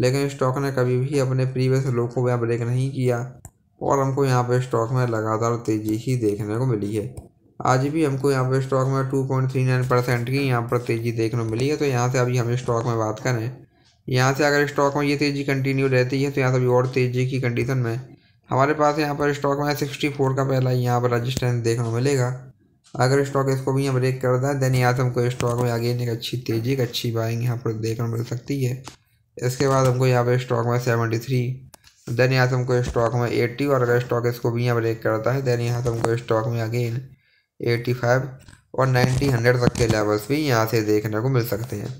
लेकिन स्टॉक ने कभी भी अपने प्रीवियस लो को यहाँ ब्रेक नहीं किया और हमको यहाँ पर स्टॉक में लगातार तेज़ी ही देखने को मिली है आज भी हमको यहाँ पर स्टॉक में two point three nine percent की यहाँ पर तेज़ी देखने को मिली है तो यहाँ से अभी हम स्टॉक में बात करें यहाँ से अगर स्टॉक में ये तेज़ी कंटिन्यू रहती है तो यहाँ से अभी और तेज़ी की कंडीशन में हमारे पास यहाँ पर स्टॉक में सिक्सटी फोर का पहला यहाँ पर रजिस्टेंस देखने को मिलेगा अगर स्टॉक इसको भी यहाँ ब्रेक करता है देन यहाँ से हमको स्टॉक में आगे एक अच्छी तेज़ी एक अच्छी बाइंग यहाँ पर देखने को मिल सकती है इसके बाद हमको यहाँ पर स्टॉक में सेवेंटी थ्री देन यहाँ से हमको स्टॉक में एट्टी और अगर स्टॉक इसको भी यहाँ ब्रेक करता है देन यहाँ से हमको स्टॉक में अगेन एट्टी फाइव और नाइन्टी हंड्रेड तक के लेवल्स भी यहाँ से देखने को मिल सकते हैं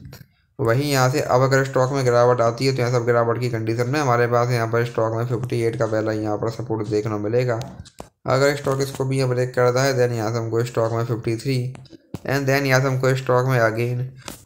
वहीं यहाँ से अब अगर स्टॉक में गिरावट आती है तो यहाँ सब गिरावट की कंडीशन में हमारे पास यहाँ पर स्टॉक में फिफ्टी एट का पहला यहाँ पर सपोर्ट देखने को मिलेगा अगर स्टॉक इसको भी यहाँ ब्रेक करता है देन यहाँ से हमको स्टॉक में फिफ्टी थ्री एंड देन यहाँ से हमको स्टॉक में अगेन